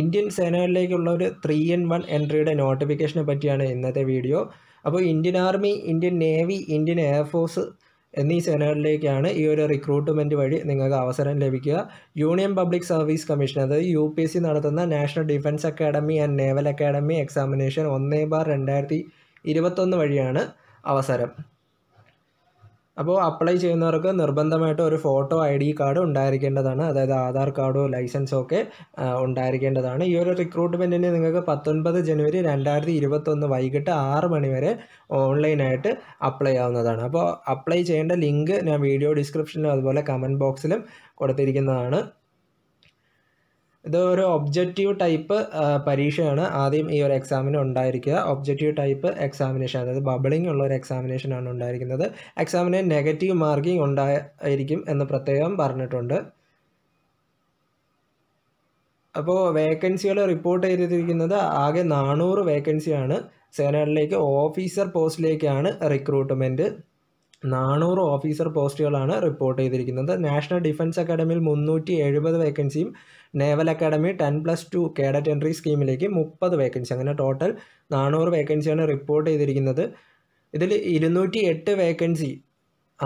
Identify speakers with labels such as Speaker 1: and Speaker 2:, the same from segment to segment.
Speaker 1: Indian സേനകളിലേക്കുള്ള ഒരു three in one എൻട്രിയുടെ നോട്ടിഫിക്കേഷനെ പറ്റിയാണ് ഇന്നത്തെ വീഡിയോ അപ്പോൾ Indian army Indian navy Indian air force എന്നീ സേനകളിലേക്കാണ് ഈ ഒരു റിക്രൂട്ട്മെൻറ്റ് വഴി നിങ്ങൾക്ക് അവസരം ലഭിക്കുക യൂണിയൻ പബ്ലിക് സർവീസ് കമ്മീഷൻ അതായത് യു പി എസ് സി നടത്തുന്ന national defence academy and naval academy examination ഒന്നേ ബാർ രണ്ടായിരത്തി ഇരുപത്തൊന്ന് വഴിയാണ് അവസരം അപ്പോൾ അപ്ലൈ ചെയ്യുന്നവർക്ക് നിർബന്ധമായിട്ട് ഒരു ഫോട്ടോ ഐ ഡി കാർഡ് ഉണ്ടായിരിക്കേണ്ടതാണ് അതായത് ആധാർ കാർഡോ ലൈസൻസോ ഒക്കെ ഉണ്ടായിരിക്കേണ്ടതാണ് ഈ ഒരു റിക്രൂട്ട്മെൻറ്റിന് നിങ്ങൾക്ക് പത്തൊൻപത് ജനുവരി രണ്ടായിരത്തി ഇരുപത്തൊന്ന് വൈകിട്ട് ആറ് മണി വരെ ഓൺലൈനായിട്ട് അപ്ലൈ ആവുന്നതാണ് അപ്പോൾ അപ്ലൈ ചെയ്യേണ്ട ലിങ്ക് ഞാൻ വീഡിയോ ഡിസ്ക്രിപ്ഷനിലും അതുപോലെ കമൻറ്റ് ബോക്സിലും കൊടുത്തിരിക്കുന്നതാണ് ഇത് ഒരു ഒബ്ജക്റ്റീവ് ടൈപ്പ് പരീക്ഷയാണ് ആദ്യം ഈ ഒരു എക്സാമിന് ഉണ്ടായിരിക്കുക ഒബ്ജക്റ്റീവ് ടൈപ്പ് എക്സാമിനേഷൻ അതായത് ബബിളിംഗ് ഉള്ള ഒരു എക്സാമിനേഷൻ ആണ് ഉണ്ടായിരിക്കുന്നത് എക്സാമിന് നെഗറ്റീവ് മാർക്കിംഗ് ഉണ്ടായിരിക്കും എന്ന് പ്രത്യേകം പറഞ്ഞിട്ടുണ്ട് അപ്പോൾ വേക്കൻസികൾ റിപ്പോർട്ട് ചെയ്തിരിക്കുന്നത് ആകെ നാനൂറ് വേക്കൻസിയാണ് സേനകളിലേക്ക് ഓഫീസർ പോസ്റ്റിലേക്കാണ് റിക്രൂട്ട്മെൻറ്റ് നാനൂറ് ഓഫീസർ പോസ്റ്റുകളാണ് റിപ്പോർട്ട് ചെയ്തിരിക്കുന്നത് നാഷണൽ ഡിഫൻസ് അക്കാഡമിയിൽ മുന്നൂറ്റി എഴുപത് വേക്കൻസിയും naval academy ten plus two cadet entry സ്കീമിലേക്ക് മുപ്പത് വേക്കൻസി അങ്ങനെ ടോട്ടൽ നാനൂറ് വേക്കൻസിയാണ് റിപ്പോർട്ട് ചെയ്തിരിക്കുന്നത് ഇതിൽ ഇരുന്നൂറ്റി എട്ട് വേക്കൻസി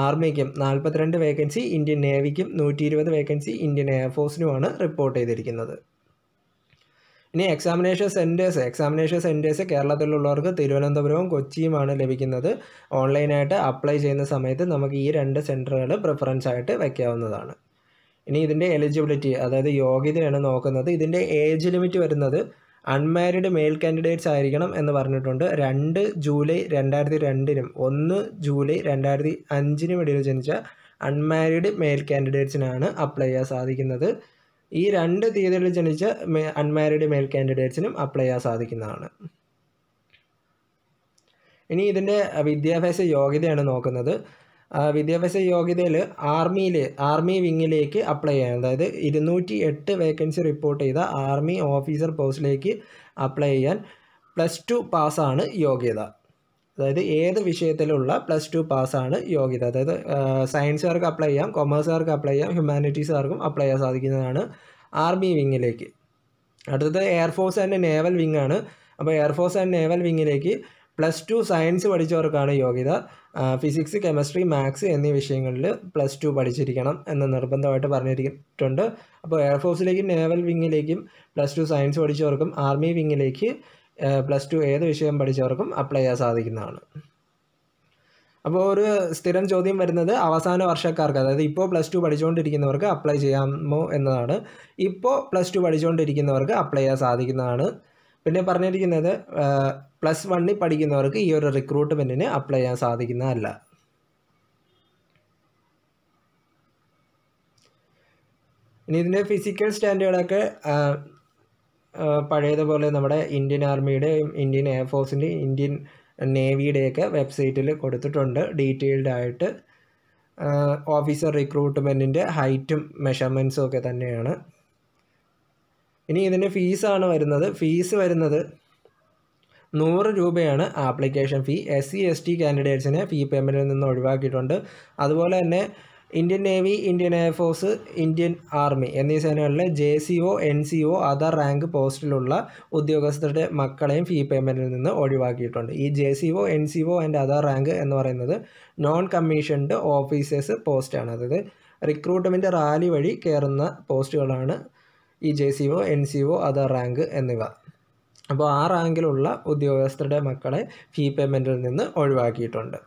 Speaker 1: ആർമിക്കും നാൽപ്പത്തിരണ്ട് വേക്കൻസി ഇന്ത്യൻ നേവിക്കും നൂറ്റി ഇരുപത് വേക്കൻസി ഇന്ത്യൻ എയർഫോഴ്സിനുമാണ് റിപ്പോർട്ട് ചെയ്തിരിക്കുന്നത് ഇനി എക്സാമിനേഷൻ സെൻറ്റേഴ്സ് എക്സാമിനേഷൻ സെൻറ്റേഴ്സ് കേരളത്തിലുള്ളവർക്ക് തിരുവനന്തപുരവും കൊച്ചിയുമാണ് ലഭിക്കുന്നത് ഓൺലൈനായിട്ട് അപ്ലൈ ചെയ്യുന്ന സമയത്ത് നമുക്ക് ഈ രണ്ട് സെൻറ്ററുകൾ പ്രിഫറൻസ് ആയിട്ട് വയ്ക്കാവുന്നതാണ് ഇനി ഇതിൻ്റെ എലിജിബിലിറ്റി അതായത് യോഗ്യതയാണ് നോക്കുന്നത് ഇതിൻ്റെ ഏജ് ലിമിറ്റ് വരുന്നത് അൺമാരിഡ് മെയിൽ കാൻഡിഡേറ്റ്സ് ആയിരിക്കണം എന്ന് പറഞ്ഞിട്ടുണ്ട് രണ്ട് ജൂലൈ രണ്ടായിരത്തി രണ്ടിനും ഒന്ന് ജൂലൈ രണ്ടായിരത്തി അഞ്ചിനും ഇടയിൽ ജനിച്ച അൺമാരിഡ് മെയിൽ കാൻഡിഡേറ്റ്സിനാണ് അപ്ലൈ ചെയ്യാൻ സാധിക്കുന്നത് ഈ രണ്ട് തീയതികളിൽ ജനിച്ച അൺമാരിഡ് മെയിൽ കാൻഡിഡേറ്റ്സിനും അപ്ലൈ ചെയ്യാൻ സാധിക്കുന്നതാണ് ഇനി ഇതിൻ്റെ വിദ്യാഭ്യാസ യോഗ്യതയാണ് നോക്കുന്നത് വിദ്യാഭ്യാസ യോഗ്യതയിൽ ആർമിയിൽ ആർമി വിങ്ങിലേക്ക് അപ്ലൈ ചെയ്യണം അതായത് ഇരുന്നൂറ്റി എട്ട് വേക്കൻസി റിപ്പോർട്ട് ചെയ്ത ആർമി ഓഫീസർ പോസ്റ്റിലേക്ക് അപ്ലൈ ചെയ്യാൻ പ്ലസ് ടു പാസ്സാണ് യോഗ്യത അതായത് ഏത് വിഷയത്തിലുള്ള പ്ലസ് ടു പാസ്സാണ് യോഗ്യത അതായത് സയൻസുകാർക്ക് അപ്ലൈ ചെയ്യാം കൊമേഴ്സുകാർക്ക് അപ്ലൈ ചെയ്യാം ഹ്യൂമാനിറ്റീസുകാർക്കും അപ്ലൈ ചെയ്യാൻ സാധിക്കുന്നതാണ് ആർമി വിങ്ങിലേക്ക് അടുത്തത് എയർഫോഴ്സ് ആൻഡ് നേവൽ വിങ് ആണ് അപ്പോൾ എയർഫോഴ്സ് ആൻഡ് നേവൽ വിങ്ങിലേക്ക് പ്ലസ് ടു സയൻസ് പഠിച്ചവർക്കാണ് യോഗ്യത ഫിസിക്സ് കെമിസ്ട്രി മാത്സ് എന്നീ വിഷയങ്ങളിൽ പ്ലസ് ടു പഠിച്ചിരിക്കണം എന്ന് നിർബന്ധമായിട്ട് പറഞ്ഞിരിക്കുന്നുണ്ട് അപ്പോൾ എയർഫോഴ്സിലേക്കും നേവൽ വിങ്ങിലേക്കും പ്ലസ് ടു സയൻസ് പഠിച്ചവർക്കും ആർമി വിങ്ങിലേക്ക് പ്ലസ് ടു ഏത് വിഷയം പഠിച്ചവർക്കും അപ്ലൈ ചെയ്യാൻ സാധിക്കുന്നതാണ് അപ്പോൾ ഒരു സ്ഥിരം ചോദ്യം വരുന്നത് അവസാന വർഷക്കാർക്ക് അതായത് ഇപ്പോൾ പ്ലസ് ടു പഠിച്ചുകൊണ്ടിരിക്കുന്നവർക്ക് അപ്ലൈ ചെയ്യാമോ എന്നതാണ് ഇപ്പോൾ പ്ലസ് ടു പഠിച്ചുകൊണ്ടിരിക്കുന്നവർക്ക് അപ്ലൈ ചെയ്യാൻ സാധിക്കുന്നതാണ് പിന്നെ പറഞ്ഞിരിക്കുന്നത് പ്ലസ് വണ്ണിൽ പഠിക്കുന്നവർക്ക് ഈ ഒരു റിക്രൂട്ട്മെൻറ്റിന് അപ്ലൈ ചെയ്യാൻ സാധിക്കുന്നതല്ല ഇനി ഇതിൻ്റെ ഫിസിക്കൽ സ്റ്റാൻഡേർഡൊക്കെ പഴയതുപോലെ നമ്മുടെ ഇന്ത്യൻ ആർമിയുടെയും ഇന്ത്യൻ എയർഫോഴ്സിൻ്റെയും ഇന്ത്യൻ നേവിയുടെയൊക്കെ വെബ്സൈറ്റിൽ കൊടുത്തിട്ടുണ്ട് ഡീറ്റെയിൽഡ് ആയിട്ട് ഓഫീസർ റിക്രൂട്ട്മെൻറ്റിൻ്റെ ഹൈറ്റും മെഷർമെൻസും ഒക്കെ തന്നെയാണ് ഇനി ഇതിൻ്റെ ഫീസാണ് വരുന്നത് ഫീസ് വരുന്നത് നൂറ് രൂപയാണ് application fee S C S T കാൻഡിഡേറ്റ്സിനെ ഫീ പേയ്മെൻറ്റിൽ നിന്ന് ഒഴിവാക്കിയിട്ടുണ്ട് അതുപോലെ തന്നെ Indian navy Indian air force Indian army എന്നീ സേനകളിലെ J C O N C O other rank പോസ്റ്റിലുള്ള ഉദ്യോഗസ്ഥരുടെ മക്കളെയും ഫീ പേയ്മെൻറ്റിൽ നിന്ന് ഒഴിവാക്കിയിട്ടുണ്ട് ഈ J C O N C O and other rank എന്ന് പറയുന്നത് നോൺ കമ്മീഷൻഡ് ഓഫീസേഴ്സ് പോസ്റ്റാണ് അതായത് റിക്രൂട്ട്മെൻറ്റ് റാലി വഴി കയറുന്ന പോസ്റ്റുകളാണ് ഈ J C O N C O other rank എന്നിവ അപ്പോൾ ആ റാങ്കിലുള്ള ഉദ്യോഗസ്ഥരുടെ മക്കളെ ഫീ പേയ്മെൻറ്റിൽ നിന്ന് ഒഴിവാക്കിയിട്ടുണ്ട്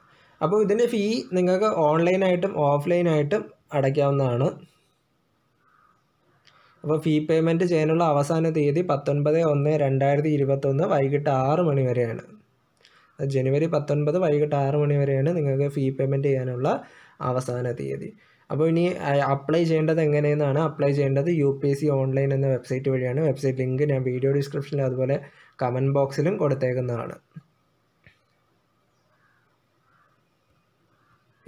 Speaker 1: അപ്പോൾ ഇതിൻ്റെ ഫീ നിങ്ങൾക്ക് ഓൺലൈനായിട്ടും ഓഫ്ലൈനായിട്ടും അടയ്ക്കാവുന്നതാണ് അപ്പോൾ ഫീ പേയ്മെൻറ്റ് ചെയ്യാനുള്ള അവസാന തീയതി പത്തൊൻപത് ഒന്ന് രണ്ടായിരത്തി ഇരുപത്തൊന്ന് വൈകിട്ട് ആറ് മണി വരെയാണ് ജനുവരി പത്തൊൻപത് വൈകിട്ട് ആറ് മണി വരെയാണ് നിങ്ങൾക്ക് ഫീ പേയ്മെൻറ്റ് ചെയ്യാനുള്ള അവസാന തീയതി അപ്പോൾ ഇനി അപ്ലൈ ചെയ്യേണ്ടത് എങ്ങനെയെന്നാണ് അപ്ലൈ ചെയ്യേണ്ടത് U P S C online എന്ന വെബ്സൈറ്റ് വഴിയാണ് വെബ്സൈറ്റ് ലിങ്ക് ഞാൻ വീഡിയോ ഡിസ്ക്രിപ്ഷനിൽ അതുപോലെ കമൻറ്റ് ബോക്സിലും കൊടുത്തേക്കുന്നതാണ്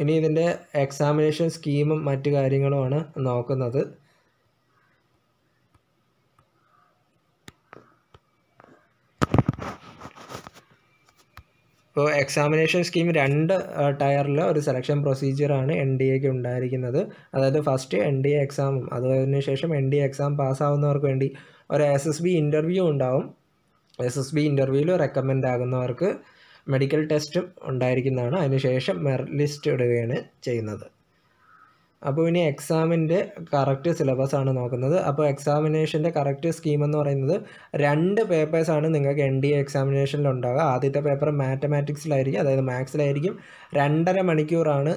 Speaker 1: ഇനി ഇതിൻ്റെ എക്സാമിനേഷൻ സ്കീമും മറ്റു കാര്യങ്ങളുമാണ് നോക്കുന്നത് ഇപ്പോൾ എക്സാമിനേഷൻ സ്കീം രണ്ട് ടയറിൽ ഒരു സെലക്ഷൻ പ്രൊസീജിയറാണ് എൻ ഡി എക്ക് ഉണ്ടായിരിക്കുന്നത് അതായത് ഫസ്റ്റ് എൻ ഡി എ എക്സാമും ശേഷം എൻ ഡി എ എക്സാം പാസ്സാവുന്നവർക്ക് വേണ്ടി ഒരു എസ് എസ് ബി ഇൻ്റർവ്യൂ ഉണ്ടാവും എസ് എസ് ബി ഇൻ്റർവ്യൂവിൽ റെക്കമെൻഡ് ആകുന്നവർക്ക് മെഡിക്കൽ ടെസ്റ്റും ഉണ്ടായിരിക്കുന്നതാണ് അതിനുശേഷം മെറി ലിസ്റ്റ് ഇടുകയാണ് ചെയ്യുന്നത് അപ്പോൾ ഇനി എക്സാമിൻ്റെ കറക്റ്റ് ആണ് നോക്കുന്നത് അപ്പോൾ എക്സാമിനേഷൻ്റെ കറക്റ്റ് സ്കീം എന്ന് പറയുന്നത് രണ്ട് പേപ്പേഴ്സാണ് നിങ്ങൾക്ക് എൻ ഡി എ എക്സാമിനേഷനിൽ ഉണ്ടാവുക ആദ്യത്തെ പേപ്പർ മാത്തമാറ്റിക്സിലായിരിക്കും അതായത് മാത്സിലായിരിക്കും രണ്ടര മണിക്കൂറാണ്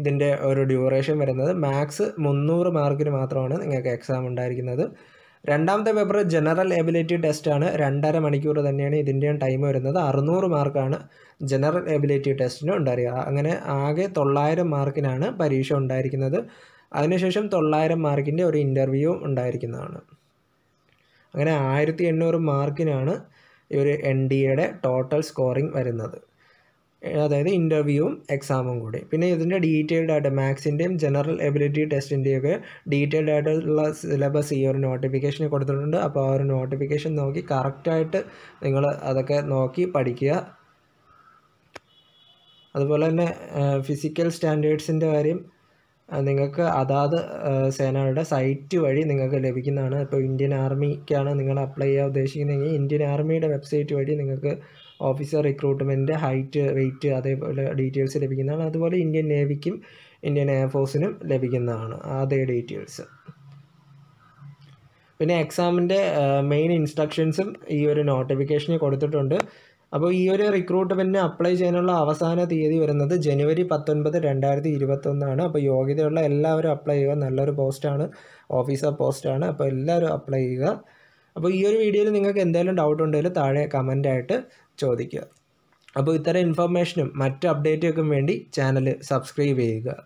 Speaker 1: ഇതിൻ്റെ ഒരു ഡ്യൂറേഷൻ വരുന്നത് മാത്സ് മുന്നൂറ് മാർക്കിന് മാത്രമാണ് നിങ്ങൾക്ക് എക്സാം ഉണ്ടായിരിക്കുന്നത് രണ്ടാമത്തെ പേപ്പർ ജനറൽ എബിലിറ്റി ടെസ്റ്റാണ് രണ്ടര മണിക്കൂർ തന്നെയാണ് ഇതിൻ്റെയും ടൈം വരുന്നത് അറുന്നൂറ് മാർക്കാണ് ജനറൽ എബിലിറ്റി ടെസ്റ്റിന് ഉണ്ടായിരിക്കുക അങ്ങനെ ആകെ തൊള്ളായിരം മാർക്കിനാണ് പരീക്ഷ ഉണ്ടായിരിക്കുന്നത് അതിനുശേഷം തൊള്ളായിരം മാർക്കിൻ്റെ ഒരു ഇൻ്റർവ്യൂ ഉണ്ടായിരിക്കുന്നതാണ് അങ്ങനെ ആയിരത്തി എണ്ണൂറ് മാർക്കിനാണ് ഈ ഒരു എൻ ഡി എയുടെ ടോട്ടൽ സ്കോറിംഗ് വരുന്നത് അതായത് ഇൻ്റർവ്യൂവും എക്സാമും കൂടി പിന്നെ ഇതിൻ്റെ ഡീറ്റെയിൽഡ് ആയിട്ട് മാത്സിൻ്റെയും ജനറൽ എബിലിറ്റി ടെസ്റ്റിൻ്റെയൊക്കെ ഡീറ്റെയിൽഡ് ആയിട്ടുള്ള സിലബസ് ഈ ഒരു നോട്ടിഫിക്കേഷന് കൊടുത്തിട്ടുണ്ട് അപ്പോൾ ആ ഒരു നോട്ടിഫിക്കേഷൻ നോക്കി കറക്റ്റായിട്ട് നിങ്ങൾ അതൊക്കെ നോക്കി പഠിക്കുക അതുപോലെ തന്നെ ഫിസിക്കൽ സ്റ്റാൻഡേർഡ്സിൻ്റെ കാര്യം നിങ്ങൾക്ക് അതാത് സേനകളുടെ സൈറ്റ് വഴി നിങ്ങൾക്ക് ലഭിക്കുന്നതാണ് ഇപ്പോൾ ഇന്ത്യൻ ആർമിക്കാണ് നിങ്ങൾ അപ്ലൈ ചെയ്യാൻ ഉദ്ദേശിക്കുന്നതെങ്കിൽ ഇന്ത്യൻ ആർമിയുടെ വെബ്സൈറ്റ് വഴി നിങ്ങൾക്ക് ഓഫീസർ റിക്രൂട്ട്മെൻറ്റ് ഹൈറ്റ് വെയിറ്റ് അതേപോലെ ഡീറ്റെയിൽസ് ലഭിക്കുന്നതാണ് അതുപോലെ ഇന്ത്യൻ നേവിക്കും ഇന്ത്യൻ എയർഫോഴ്സിനും ലഭിക്കുന്നതാണ് അതേ ഡീറ്റെയിൽസ് പിന്നെ എക്സാമിൻ്റെ മെയിൻ ഇൻസ്ട്രക്ഷൻസും ഈ ഒരു നോട്ടിഫിക്കേഷനിൽ കൊടുത്തിട്ടുണ്ട് അപ്പോൾ ഈ ഒരു റിക്രൂട്ട്മെൻറ്റിന് അപ്ലൈ ചെയ്യാനുള്ള അവസാന തീയതി വരുന്നത് ജനുവരി പത്തൊൻപത് രണ്ടായിരത്തി ഇരുപത്തൊന്നാണ് അപ്പോൾ യോഗ്യതയുള്ള എല്ലാവരും അപ്ലൈ ചെയ്യുക നല്ലൊരു പോസ്റ്റാണ് ഓഫീസർ പോസ്റ്റാണ് അപ്പോൾ എല്ലാവരും അപ്ലൈ ചെയ്യുക അപ്പോൾ ഈ ഒരു വീഡിയോയിൽ നിങ്ങൾക്ക് എന്തെങ്കിലും ഡൗട്ട് ഉണ്ടെങ്കിൽ താഴെ കമൻറ്റായിട്ട് ചോദിക്കുക അപ്പോൾ ഇത്തരം ഇൻഫർമേഷനും മറ്റ് അപ്ഡേറ്റുകൾക്കും വേണ്ടി ചാനൽ സബ്സ്ക്രൈബ് ചെയ്യുക